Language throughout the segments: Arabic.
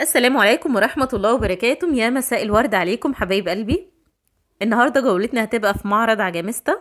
السلام عليكم ورحمة الله وبركاته يا مساء الورد عليكم حبايب قلبي النهاردة جولتنا هتبقى في معرض عجمستا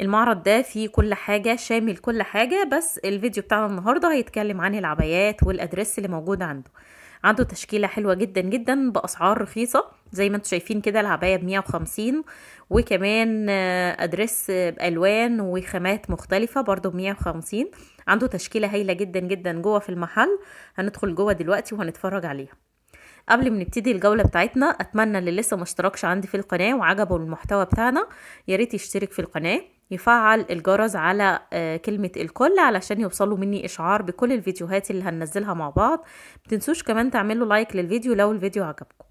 المعرض ده فيه كل حاجة شامل كل حاجة بس الفيديو بتاعنا النهاردة هيتكلم عن العبايات والأدرس اللي موجود عنده عنده تشكيله حلوه جدا جدا باسعار رخيصه زي ما انتم شايفين كده العبايه ب 150 وكمان آه، ادرس بالوان وخامات مختلفه برده ب 150 عنده تشكيله هايله جدا جدا جوه في المحل هندخل جوه دلوقتي وهنتفرج عليها قبل ما نبتدي الجولة بتاعتنا أتمنى اللي لسه مشتركش عندي في القناة وعجبه المحتوى بتاعنا ياريت يشترك في القناة يفعل الجرس على آه، كلمة الكل علشان يوصلوا مني إشعار بكل الفيديوهات اللي هننزلها مع بعض متنسوش كمان تعملوا لايك للفيديو لو الفيديو عجبكم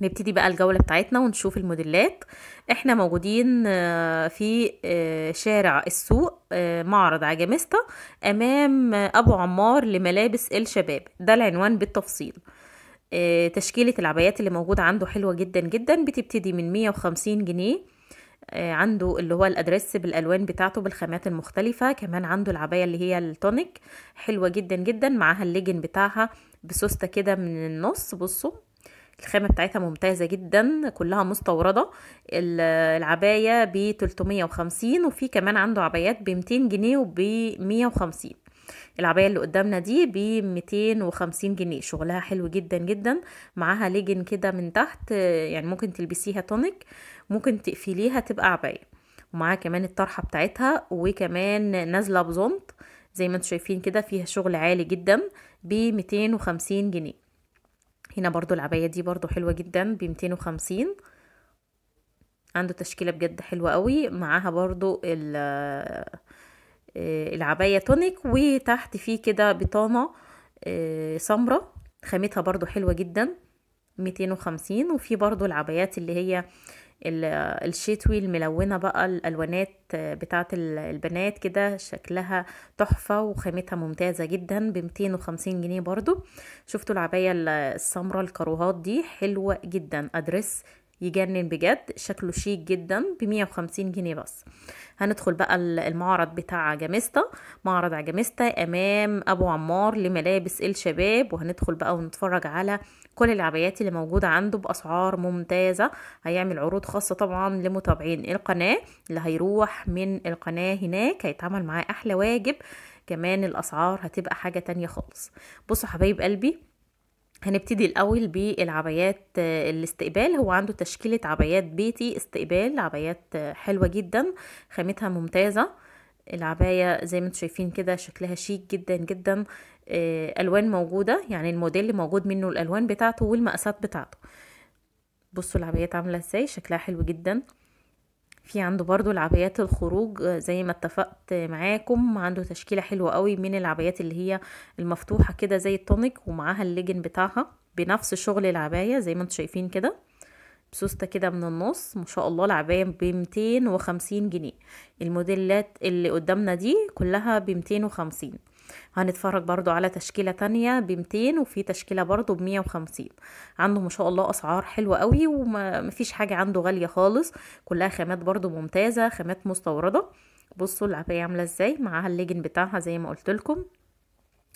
نبتدي بقى الجولة بتاعتنا ونشوف الموديلات احنا موجودين آه، في آه، شارع السوق معرض عجمستا امام ابو عمار لملابس الشباب ده العنوان بالتفصيل تشكيلة العبايات اللي موجودة عنده حلوة جدا جدا بتبتدي من 150 جنيه آه، عنده اللي هو الادريس بالالوان بتاعته بالخامات المختلفه كمان عنده العبايه اللي هي التونيك حلوه جدا جدا معاها الليجن بتاعها بسوسته كده من النص بصوا الخامة بتاعتها ممتازة جدا كلها مستوردة العباية ب 350 وفي كمان عنده عبايات ب 200 جنيه وب 150 العباية اللي قدامنا دي ب 250 جنيه شغلها حلو جدا جدا معاها ليجن كده من تحت آه، يعني ممكن تلبسيها تونيك ممكن تقفليها تبقى عباية ومعاها كمان الطرحة بتاعتها وكمان نازلة بزنط زي ما انتم شايفين كده فيها شغل عالي جدا ب 250 جنيه هنا برضو العباية دي برضو حلوة جدا ب 250 عنده تشكيلة بجد حلوة قوي معاها برضو آه، العباية تونيك وتحت فيه كده بطانة آه، سمرة خامتها برضو حلوة جدا 250 وفي برضو العبايات اللي هي الشتوي الملونة بقى الألوانات بتاعة البنات كده شكلها تحفة وخامتها ممتازة جدا ب وخمسين جنيه برضو شفتوا العباية السمرة الكروهات دي حلوة جدا أدرس يجنن بجد شكله شيك جدا بمية وخمسين جنيه بس هندخل بقى المعرض بتاع عجميستا معرض عجميستا امام ابو عمار لملابس الشباب وهندخل بقى ونتفرج على كل العبايات اللي موجودة عنده باسعار ممتازة هيعمل عروض خاصة طبعا لمتابعين القناة اللي هيروح من القناة هناك هيتعمل معاه احلى واجب كمان الاسعار هتبقى حاجة تانية خالص بصوا حبايب قلبي هنبتدي الاول بالعبايات آه، الاستقبال هو عنده تشكيله عبايات بيتي استقبال عبايات آه، حلوه جدا خامتها ممتازه العباية زي ما انتم شايفين كده شكلها شيك جدا جدا آه، الوان موجودة يعني الموديل اللي موجود منه الالوان بتاعته والمقاسات بتاعته بصوا العبايات عاملة ازاي شكلها حلو جدا في عنده برضو العبايات الخروج آه، زي ما اتفقت معاكم عنده تشكيلة حلوة قوي من العبايات اللي هي المفتوحة كده زي التونيك ومعاها الليجن بتاعها بنفس شغل العباية زي ما انتم شايفين كده بسوستة كده من النص ما شاء الله العباية ب وخمسين جنيه الموديلات اللي قدامنا دي كلها ب وخمسين هنتفرج برضو على تشكيلة تانية بمتين وفي تشكيلة برضو بمية وخمسين عنده ما شاء الله أسعار حلوة قوي ومفيش حاجة عنده غالية خالص كلها خامات برضو ممتازة خامات مستوردة بصوا العباية عاملة ازاي معاها الليجن بتاعها زي ما قلت لكم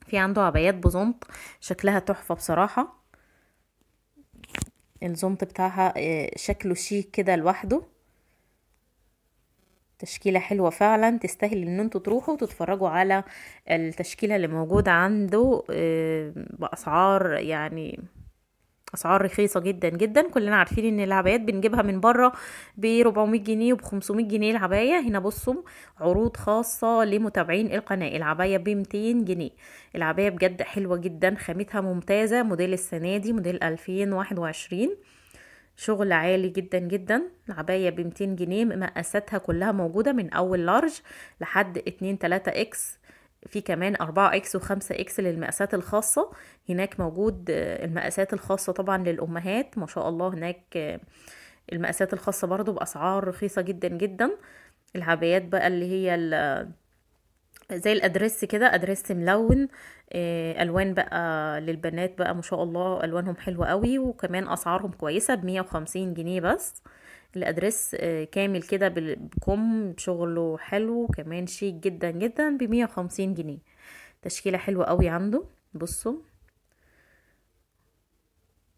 في عنده عبايات بزنط شكلها تحفة بصراحة الزنط بتاعها آه، شكله شيك كده لوحده تشكيلة حلوة فعلا تستاهل ان انتوا تروحوا وتتفرجوا على التشكيلة اللي موجودة عنده آه، بأسعار يعني اسعار رخيصه جدا جدا كلنا عارفين ان العبايات بنجيبها من بره ب 400 جنيه وب 500 جنيه العبايه هنا بصوا عروض خاصه لمتابعين القناه العبايه ب 200 جنيه العبايه بجد حلوه جدا خامتها ممتازه موديل السنه دي موديل 2021 شغل عالي جدا جدا العباية بمتين جنيه مقاساتها كلها موجودة من أول لارج لحد اتنين تلاتة اكس في كمان 4 اكس و5 اكس للمقاسات الخاصة هناك موجود المقاسات الخاصة طبعا للأمهات ما شاء الله هناك المقاسات الخاصة برضو بأسعار رخيصة جدا جدا العبايات بقى اللي هي زي الادريس كده ادريس ملون آه، الوان بقى للبنات بقى ما شاء الله الوانهم حلوه قوي وكمان اسعارهم كويسه ب 150 جنيه بس الادريس آه، كامل كده بكم شغله حلو كمان شيك جدا جدا ب 150 جنيه تشكيله حلوه قوي عنده بصوا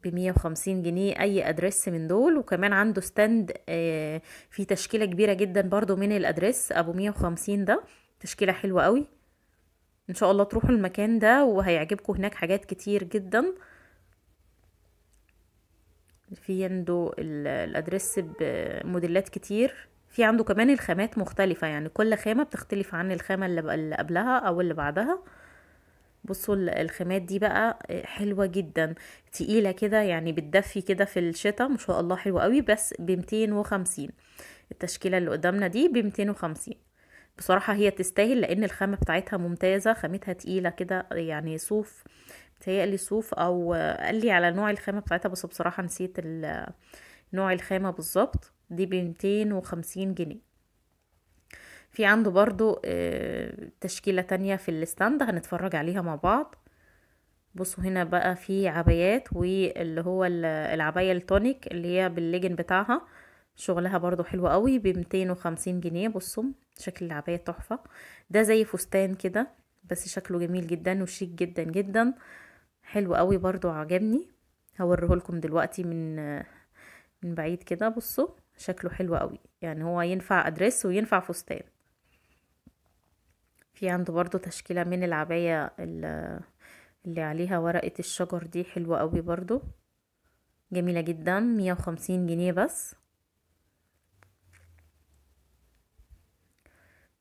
ب 150 جنيه اي ادريس من دول وكمان عنده ستاند آه، فيه تشكيله كبيره جدا برضو من الادريس ابو 150 ده تشكيله حلوه قوي ان شاء الله تروحوا المكان ده وهيعجبكم هناك حاجات كتير جدا في عنده الادرس بموديلات كتير في عنده كمان الخامات مختلفة يعني كل خامة بتختلف عن الخامة اللي قبلها أو اللي بعدها بصوا الخامات دي بقى حلوة جدا تقيلة كده يعني بتدفي كده في الشتاء ما شاء الله حلوة قوي بس بمتين وخمسين التشكيلة اللي قدامنا دي بمتين وخمسين بصراحة هي تستاهل لأن الخامة بتاعتها ممتازة خامتها تقيلة كده يعني صوف بتهيألي صوف أو قال لي على نوع الخامة بتاعتها بس بصراحة نسيت نوع الخامة بالظبط دي بمتين وخمسين جنيه في عنده برضو آه، تشكيلة تانية في الستاند هنتفرج عليها مع بعض بصوا هنا بقى في عبايات واللي هو العباية التونيك اللي هي بالليجن بتاعها شغلها برضو حلو قوي بمتين وخمسين جنيه بصوا شكل العباية تحفة ده زي فستان كده بس شكله جميل جدا وشيك جدا جدا حلو قوي برضو عجبني لكم دلوقتي من من بعيد كده بصوا شكله حلو قوي يعني هو ينفع ادرس وينفع فستان في عنده برضو تشكيلة من العباية اللي عليها ورقة الشجر دي حلوة قوي برضو جميلة جدا مية وخمسين جنيه بس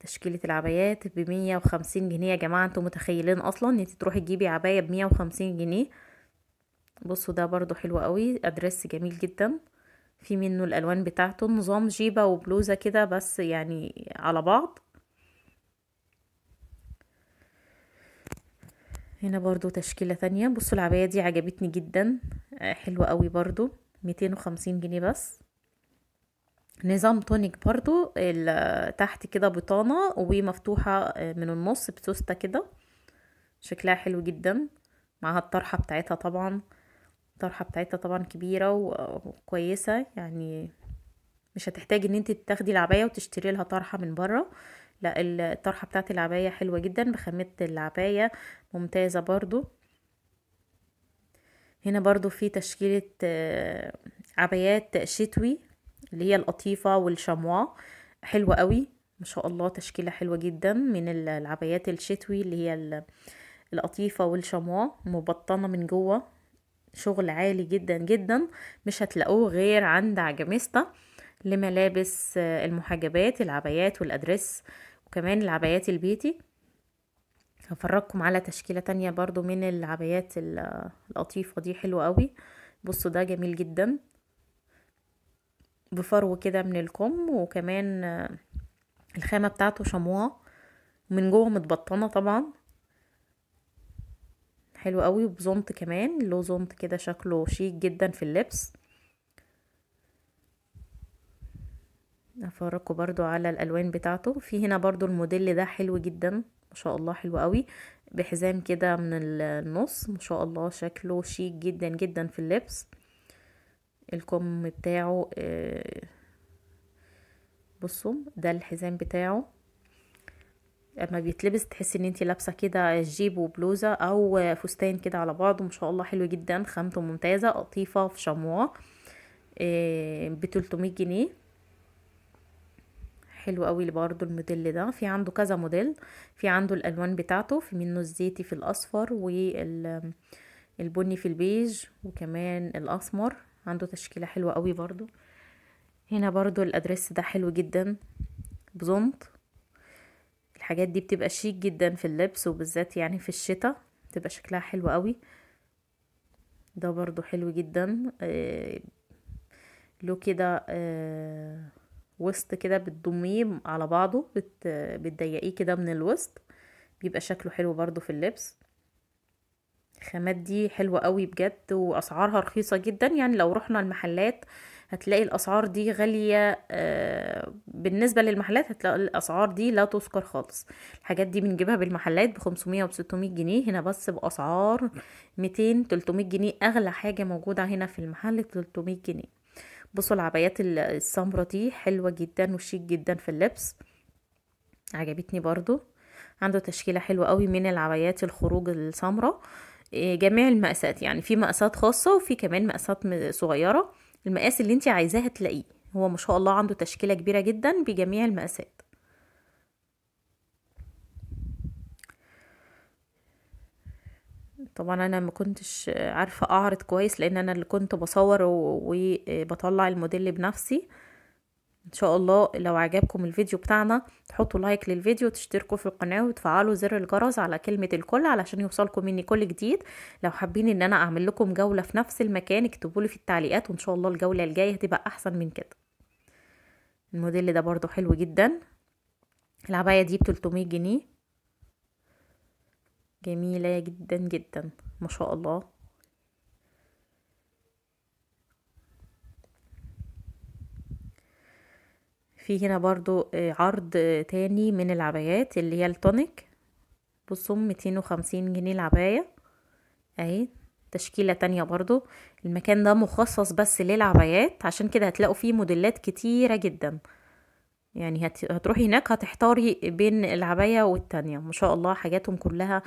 تشكيلة العبايات بمية وخمسين جنيه يا جماعة انتوا متخيلين اصلا ان انت تروحي تجيبي عباية بمية وخمسين جنيه بصوا ده برضو حلو قوي ادرس جميل جدا في منه الالوان بتاعته نظام جيبة وبلوزة كده بس يعني على بعض هنا برضو تشكيلة تانية بصوا العباية دي عجبتني جدا آه، حلوة قوي برضو ميتين وخمسين جنيه بس نظام تونيك برضو تحت كده بطانة ومفتوحة آه، من النص بسوستة كده شكلها حلو جدا معاها الطرحة بتاعتها طبعا الطرحة بتاعتها طبعا كبيرة وكويسة يعني مش هتحتاجي ان انت تاخدي العباية وتشتري لها طرحة من برا لا الطرحة بتاعت العباية حلوة جدا بخامة العباية ممتازة برضو هنا برضو في تشكيلة آه، عبايات شتوي اللي هي القطيفة والشموا حلوة قوي ما شاء الله تشكيلة حلوة جدا من العبايات الشتوي اللي هي القطيفة والشموا مبطنة من جوه شغل عالي جدا جدا مش هتلاقوه غير عند عجميستا لملابس آه، المحاجبات العبايات والأدرس وكمان العبايات البيتي هفرجكم على تشكيلة تانية برضو من العبايات القطيفة دي حلوة قوي بصوا ده جميل جدا بفرو كده من الكم وكمان الخامة بتاعته شموعة من جوه متبطنة طبعا حلو قوي وبزونت كمان له زونت كده شكله شيك جدا في اللبس افرقه برضو على الالوان بتاعته في هنا برضو الموديل ده حلو جدا ما شاء الله حلو قوي بحزام كده من النص ما شاء الله شكله شيك جدا جدا في اللبس الكم بتاعه آه، بصوا ده الحزام بتاعه اما بيتلبس تحسي ان انتي لابسه كده جيب وبلوزه او فستان كده على بعضه ما شاء الله حلو جدا خامته ممتازه قطيفه في شموا ب 300 جنيه حلو قوي برضو الموديل ده في عنده كذا موديل في عنده الالوان بتاعته في منه الزيتي في الاصفر والبني في البيج وكمان الاسمر عنده تشكيلة حلوة قوي برضو هنا برضو الادرس ده حلو جدا بزنط الحاجات دي بتبقى شيك جدا في اللبس وبالذات يعني في الشتاء بتبقى شكلها حلو قوي ده برضو حلو جدا له آه، كده آه، وسط كده بتضميه على بعضه بت بتضيقيه كده من الوسط بيبقى شكله حلو برضو في اللبس الخامات دي حلوة قوي بجد واسعارها رخيصة جدا يعني لو رحنا المحلات هتلاقي الاسعار دي غالية آه، بالنسبة للمحلات هتلاقي الاسعار دي لا تذكر خالص الحاجات دي بنجيبها بالمحلات بخمسمية وبستمية جنيه هنا بس باسعار متين تلتمية جنيه اغلى حاجة موجودة هنا في المحل تلتمية جنيه بصوا العبايات السمرة دي حلوة جدا وشيك جدا في اللبس عجبتني برضو عنده تشكيلة حلوة قوي من العبايات الخروج السمرة جميع المقاسات يعني في مقاسات خاصة وفي كمان مقاسات صغيرة المقاس اللي انت عايزاه هتلاقيه هو ما شاء الله عنده تشكيلة كبيرة جدا بجميع المقاسات طبعا انا ما كنتش عارفة اعرض كويس لان انا اللي كنت بصور وبطلع الموديل بنفسي ان شاء الله لو عجبكم الفيديو بتاعنا تحطوا لايك للفيديو وتشتركوا في القناة وتفعلوا زر الجرس على كلمة الكل علشان يوصلكم مني كل جديد لو حابين ان انا اعمل لكم جولة في نفس المكان اكتبولي في التعليقات وان شاء الله الجولة الجاية هتبقى احسن من كده الموديل ده برضو حلو جدا العباية دي بتلتمية جنيه جميلة جدا جدا ما شاء الله في هنا برضو آه، عرض آه، تاني من العبايات اللي هي التونيك بصوا 250 جنيه العباية اهي تشكيلة تانية برضو المكان ده مخصص بس للعبايات عشان كده هتلاقوا فيه موديلات كتيرة جدا يعني هتروحي هناك هتحتاري بين العباية والتانية ما شاء الله حاجاتهم كلها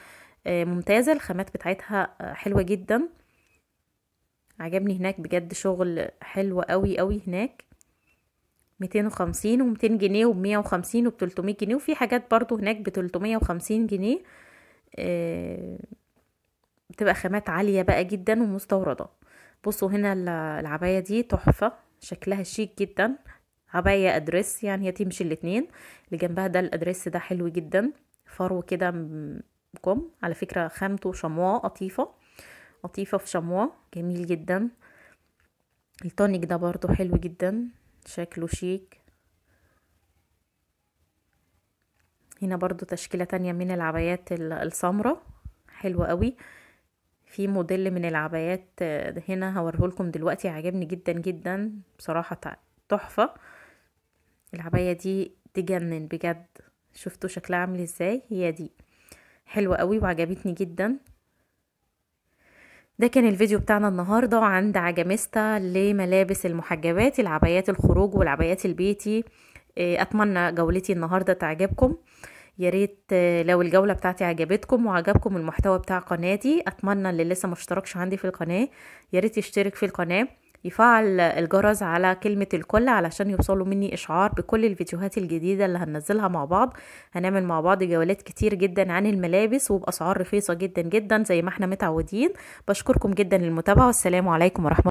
آه، ممتازة الخامات بتاعتها حلوة جدا عجبني هناك بجد شغل حلو قوي قوي هناك 250 و200 جنيه و150 و300 جنيه وفي حاجات برضو هناك ب350 جنيه آه، بتبقى خامات عالية بقى جدا ومستوردة بصوا هنا العباية دي تحفة شكلها شيك جدا عباية ادريس يعني هي تمشي الاتنين اللي جنبها ده الادريس ده حلو جدا فرو كده كم على فكرة خامته شمواء قطيفة قطيفة في شمواء جميل جدا التونيك ده برضو حلو جدا شكله شيك هنا برضو تشكيلة تانية من العبايات السمرة حلوة قوي في موديل من العبايات آه، هنا هوريهولكم دلوقتي عجبني جدا جدا بصراحة تحفة العباية دي تجنن بجد شفتوا شكلها عامل ازاي هي دي حلوة قوي وعجبتني جدا ده كان الفيديو بتاعنا النهاردة عند عجميستا لملابس المحجبات العبايات الخروج والعبايات البيتي آه، اتمنى جولتي النهاردة تعجبكم ياريت آه، لو الجولة بتاعتي عجبتكم وعجبكم المحتوى بتاع قناتي اتمنى اللي لسه مشتركش عندي في القناة ياريت يشترك في القناة يفعل الجرس على كلمة الكل علشان يوصلوا مني إشعار بكل الفيديوهات الجديدة اللي هننزلها مع بعض هنعمل مع بعض جولات كتير جدا عن الملابس وبأسعار رخيصة جدا جدا زي ما احنا متعودين بشكركم جدا للمتابعة والسلام عليكم ورحمة